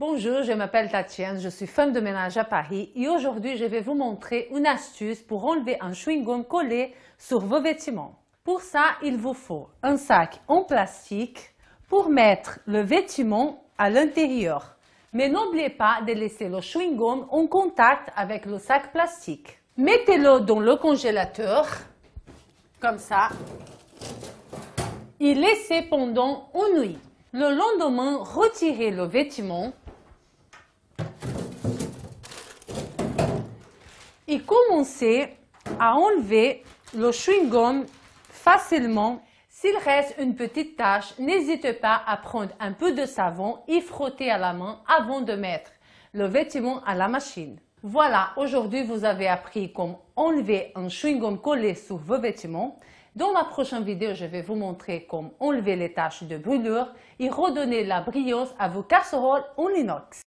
Bonjour, je m'appelle Tatiane, je suis femme de ménage à Paris et aujourd'hui je vais vous montrer une astuce pour enlever un chewing-gum collé sur vos vêtements. Pour ça, il vous faut un sac en plastique pour mettre le vêtement à l'intérieur. Mais n'oubliez pas de laisser le chewing-gum en contact avec le sac plastique. Mettez-le dans le congélateur, comme ça, et laissez pendant une nuit. Le lendemain, retirez le vêtement et commencez à enlever le chewing-gum facilement. S'il reste une petite tache, n'hésitez pas à prendre un peu de savon et frotter à la main avant de mettre le vêtement à la machine. Voilà, aujourd'hui vous avez appris comment enlever un chewing-gum collé sur vos vêtements. Dans ma prochaine vidéo, je vais vous montrer comment enlever les taches de brûlure et redonner la brillance à vos casseroles en inox.